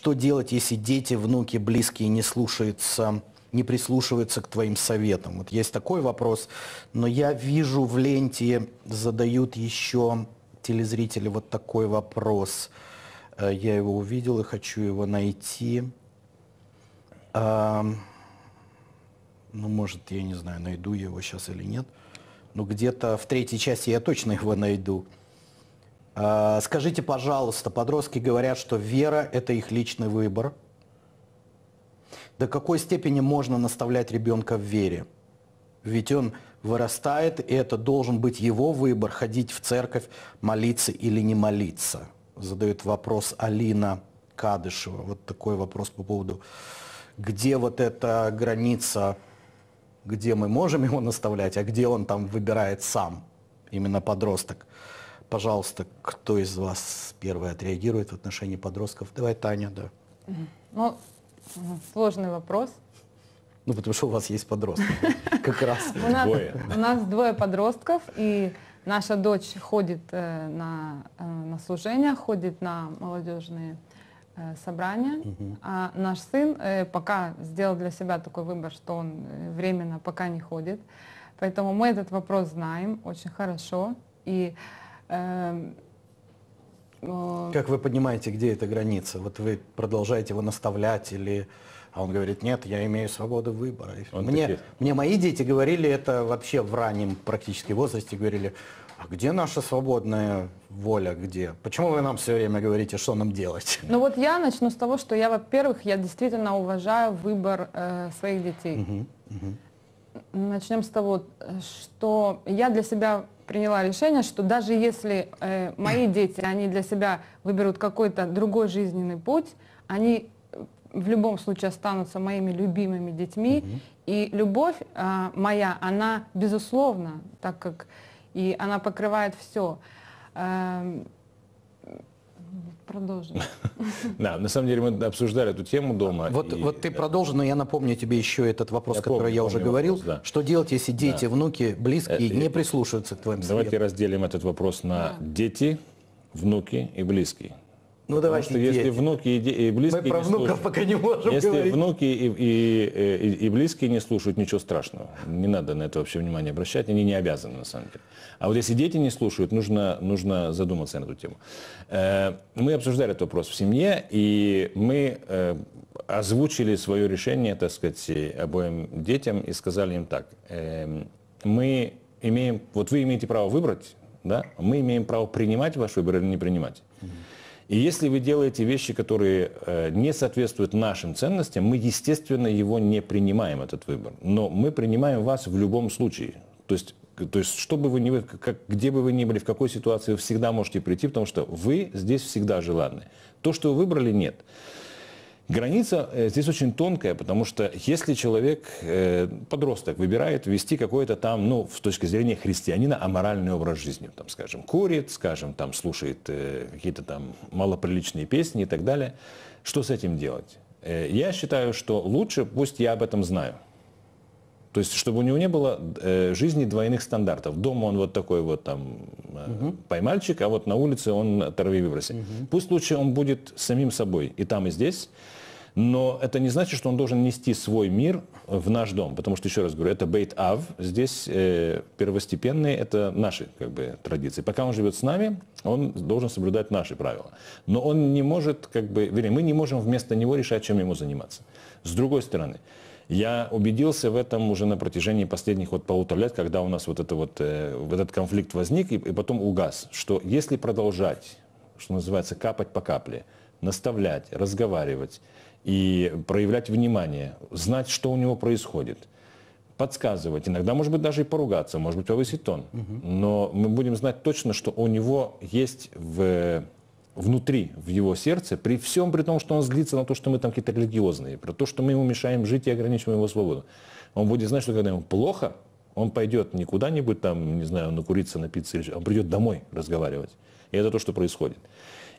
Что делать, если дети, внуки, близкие не слушаются, не прислушиваются к твоим советам? Вот есть такой вопрос, но я вижу в ленте задают еще телезрители вот такой вопрос. Э, я его увидел и хочу его найти. А, ну, может, я не знаю, найду я его сейчас или нет. Но где-то в третьей части я точно его найду. А, скажите, пожалуйста, подростки говорят, что вера – это их личный выбор. До какой степени можно наставлять ребенка в вере? Ведь он вырастает, и это должен быть его выбор – ходить в церковь, молиться или не молиться. Задает вопрос Алина Кадышева. Вот такой вопрос по поводу, где вот эта граница, где мы можем его наставлять, а где он там выбирает сам, именно подросток. Пожалуйста, кто из вас первый отреагирует в отношении подростков? Давай, Таня, да. Ну, сложный вопрос. Ну, потому что у вас есть подростки, как раз. У нас, двое. у нас двое подростков, и наша дочь ходит э, э, на, служение, ходит на молодежные э, собрания. А наш сын пока сделал для себя такой выбор, что он временно пока не ходит. Поэтому мы этот вопрос знаем очень хорошо. И э, Эм, как вы понимаете, где эта граница? Вот вы продолжаете его наставлять или... А он говорит, нет, я имею свободу выбора. мне, мне мои дети говорили это вообще в раннем практически возрасте, говорили, а где наша свободная воля, где? Почему вы нам все время говорите, что нам делать? Ну вот я начну с того, что я, во-первых, я действительно уважаю выбор э, своих детей. Угу, угу. Начнем с того, что я для себя приняла решение, что даже если э, мои дети, они для себя выберут какой-то другой жизненный путь, они э, в любом случае останутся моими любимыми детьми. Угу. И любовь э, моя, она безусловна, так как и она покрывает все. Э, эм, Продолжим. Да, на самом деле мы обсуждали эту тему дома. Вот, и, вот ты да. продолжил, но я напомню тебе еще этот вопрос, я который помню, я уже вопрос, говорил. Да. Что делать, если дети, да. внуки, близкие и, э, не э, прислушиваются к твоим Давайте советам? Давайте разделим этот вопрос на да. дети, внуки и близкие. Ну давайте Потому что дети. если внуки и, и близкие Мы про не внуков слушают, пока не можем Если говорить. внуки и, и, э, и, и близкие не слушают, ничего страшного. Не надо на это вообще внимание обращать, они не обязаны на самом деле. А вот если дети не слушают, нужно, нужно задуматься на эту тему. Э, мы обсуждали этот вопрос в семье, и мы э, озвучили свое решение, так сказать, обоим детям и сказали им так. Эм, мы имеем, вот вы имеете право выбрать, да, мы имеем право принимать ваш выбор или не принимать. И если вы делаете вещи, которые э, не соответствуют нашим ценностям, мы, естественно, его не принимаем, этот выбор. Но мы принимаем вас в любом случае. То есть то есть, что бы вы ни, как, где бы вы ни были, в какой ситуации, вы всегда можете прийти, потому что вы здесь всегда желанны. То, что вы выбрали, нет. Граница э, здесь очень тонкая, потому что если человек, э, подросток, выбирает вести какой-то там, ну, с точки зрения христианина, аморальный образ жизни, там, скажем, курит, скажем, там, слушает э, какие-то там малоприличные песни и так далее, что с этим делать? Я считаю, что лучше, пусть я об этом знаю, то есть, чтобы у него не было жизни двойных стандартов. Дома он вот такой вот там угу. поймальчик, а вот на улице он оторви выброси. Угу. Пусть лучше он будет самим собой и там, и здесь но это не значит, что он должен нести свой мир в наш дом, потому что, еще раз говорю, это бейт ав, здесь э, первостепенные, это наши как бы, традиции. Пока он живет с нами, он должен соблюдать наши правила. Но он не может, как бы, вернее, мы не можем вместо него решать, чем ему заниматься. С другой стороны, я убедился в этом уже на протяжении последних вот полутора лет, когда у нас вот, это вот, э, вот этот конфликт возник и, и потом угас, что если продолжать, что называется, капать по капле, наставлять, разговаривать, и проявлять внимание, знать, что у него происходит, подсказывать, иногда, может быть, даже и поругаться, может быть, повысить тон, угу. но мы будем знать точно, что у него есть в внутри, в его сердце, при всем при том, что он злится на то, что мы там какие-то религиозные, про то, что мы ему мешаем жить и ограничиваем его свободу. Он будет знать, что когда ему плохо, он пойдет никуда нибудь там, не знаю, накуриться, напиться, он придет домой разговаривать. И это то, что происходит.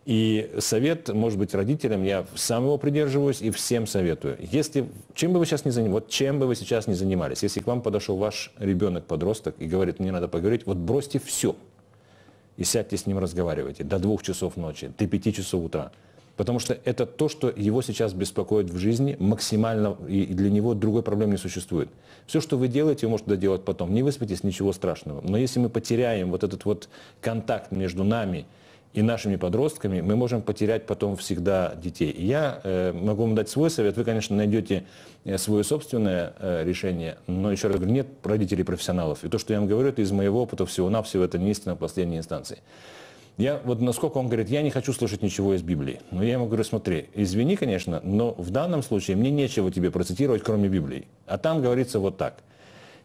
И совет, может быть, родителям, я сам его придерживаюсь и всем советую. Если, чем бы вы сейчас не занимались, вот чем бы вы сейчас не занимались, если к вам подошел ваш ребенок, подросток, и говорит, мне надо поговорить, вот бросьте все и сядьте с ним разговаривайте до двух часов ночи, до пяти часов утра. Потому что это то, что его сейчас беспокоит в жизни максимально, и для него другой проблемы не существует. Все, что вы делаете, вы можете доделать потом. Не выспитесь, ничего страшного. Но если мы потеряем вот этот вот контакт между нами и нашими подростками, мы можем потерять потом всегда детей. я э, могу вам дать свой совет. Вы, конечно, найдете э, свое собственное э, решение, но еще раз говорю, нет родителей профессионалов. И то, что я вам говорю, это из моего опыта всего-навсего, это не истина последней инстанции. Я, вот насколько он говорит, я не хочу слушать ничего из Библии. Но я ему говорю, смотри, извини, конечно, но в данном случае мне нечего тебе процитировать, кроме Библии. А там говорится вот так –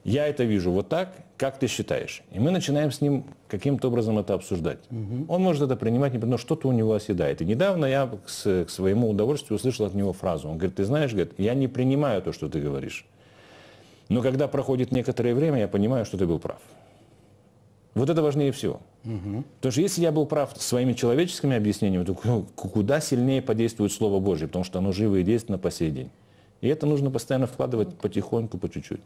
я это вижу вот так, как ты считаешь? И мы начинаем с ним каким-то образом это обсуждать. Угу. Он может это принимать, но что-то у него оседает. И недавно я к, своему удовольствию услышал от него фразу. Он говорит, ты знаешь, говорит, я не принимаю то, что ты говоришь. Но когда проходит некоторое время, я понимаю, что ты был прав. Вот это важнее всего. Угу. Потому что если я был прав своими человеческими объяснениями, то куда сильнее подействует Слово Божье, потому что оно живо и действенно по сей день. И это нужно постоянно вкладывать потихоньку, по чуть-чуть.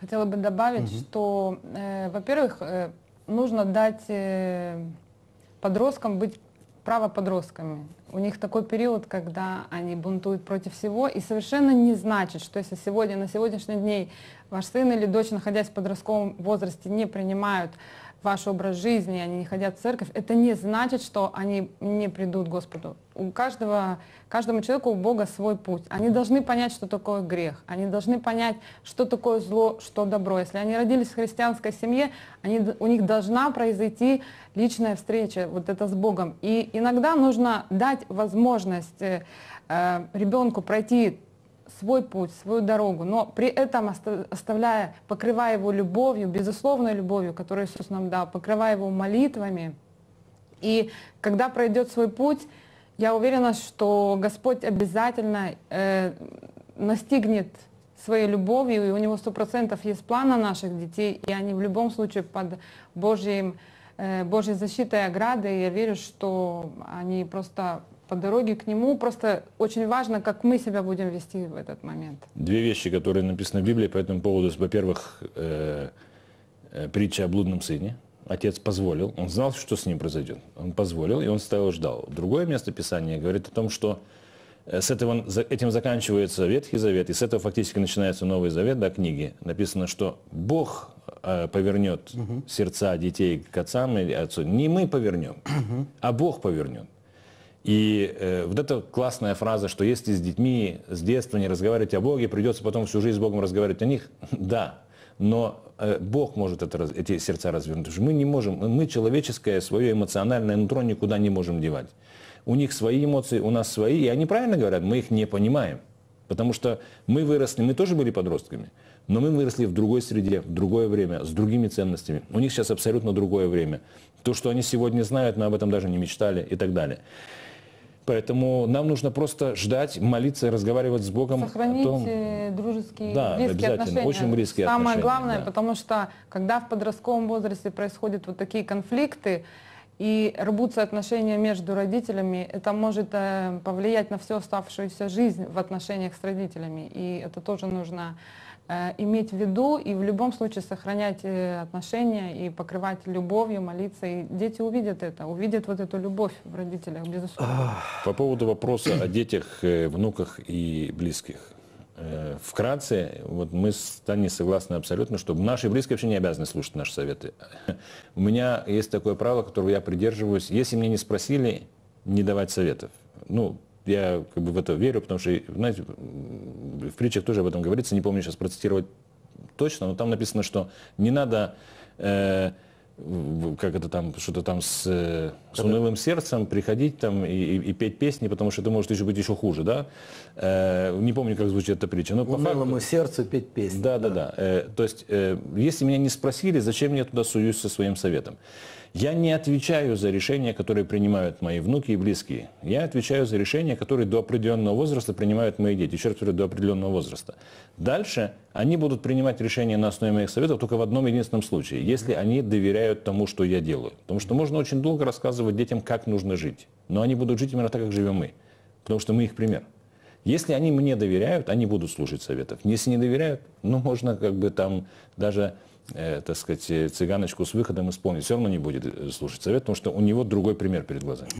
Хотела бы добавить, угу. что, э, во-первых, э, нужно дать э, подросткам быть правоподростками. У них такой период, когда они бунтуют против всего, и совершенно не значит, что если сегодня, на сегодняшний день ваш сын или дочь, находясь в подростковом возрасте, не принимают ваш образ жизни, они не ходят в церковь, это не значит, что они не придут к Господу. У каждого, каждому человеку у Бога свой путь. Они должны понять, что такое грех, они должны понять, что такое зло, что добро. Если они родились в христианской семье, они, у них должна произойти личная встреча вот это с Богом. И иногда нужно дать возможность э, э ребенку пройти свой путь, свою дорогу, но при этом оставляя, покрывая его любовью, безусловной любовью, которую Иисус нам дал, покрывая его молитвами. И когда пройдет свой путь, я уверена, что Господь обязательно э, настигнет своей любовью, и у него сто процентов есть план на наших детей, и они в любом случае под Божьим, э, Божьей защитой и оградой. И я верю, что они просто по дороге к нему. Просто очень важно, как мы себя будем вести в этот момент. Две вещи, которые написаны в Библии по этому поводу. Во-первых, э, э, притча о блудном сыне. Отец позволил, он знал, что с ним произойдет. Он позволил, и он стоял ждал. Другое место Писания говорит о том, что э, с этого, этим заканчивается Ветхий Завет, и с этого фактически начинается Новый Завет, да, книги. Написано, что Бог э, повернет угу. сердца детей к отцам или отцу. Не мы повернем, угу. а Бог повернет. И э, вот эта классная фраза, что если с детьми с детства не разговаривать о Боге, придется потом всю жизнь с Богом разговаривать о них, да, но э, Бог может это, эти сердца развернуть. Мы не можем, мы человеческое, свое эмоциональное нутро никуда не можем девать. У них свои эмоции, у нас свои, и они правильно говорят, мы их не понимаем. Потому что мы выросли, мы тоже были подростками, но мы выросли в другой среде, в другое время, с другими ценностями. У них сейчас абсолютно другое время. То, что они сегодня знают, мы об этом даже не мечтали и так далее. Поэтому нам нужно просто ждать, молиться и разговаривать с Богом. Сохранить том... Э, дружеские, да, близкие отношения. Очень близкие Самое отношения. главное, да. потому что когда в подростковом возрасте происходят вот такие конфликты, и рвутся отношения между родителями, это может э, повлиять на всю оставшуюся жизнь в отношениях с родителями. И это тоже нужно Э, иметь в виду и в любом случае сохранять э, отношения и покрывать любовью, молиться. И дети увидят это, увидят вот эту любовь в родителях, безусловно. По поводу вопроса о детях, э, внуках и близких. Вкратце, вот мы с Таней согласны абсолютно, что наши близкие вообще не обязаны слушать наши советы. У меня есть такое правило, которого я придерживаюсь. Если меня не спросили, не давать советов. Ну, я как бы в это верю, потому что, знаете, в притчах тоже об этом говорится, не помню сейчас процитировать точно, но там написано, что не надо, э, как это там, что-то там с э, с унылым сердцем приходить там и, и, и петь песни, потому что это может еще быть еще хуже, да? Э, не помню, как звучит эта притча. Но по Унылому факту... сердцу петь песни. Да, да, да. да. Э, то есть, э, если меня не спросили, зачем я туда суюсь со своим советом? Я не отвечаю за решения, которые принимают мои внуки и близкие. Я отвечаю за решения, которые до определенного возраста принимают мои дети. Еще раз говорю, до определенного возраста. Дальше они будут принимать решения на основе моих советов только в одном единственном случае, если они доверяют тому, что я делаю. Потому что можно очень долго рассказывать показывать детям, как нужно жить. Но они будут жить именно так, как живем мы. Потому что мы их пример. Если они мне доверяют, они будут слушать советов. Если не доверяют, ну, можно как бы там даже, э, так сказать, э, цыганочку с выходом исполнить. Все равно не будет э, слушать совет, потому что у него другой пример перед глазами.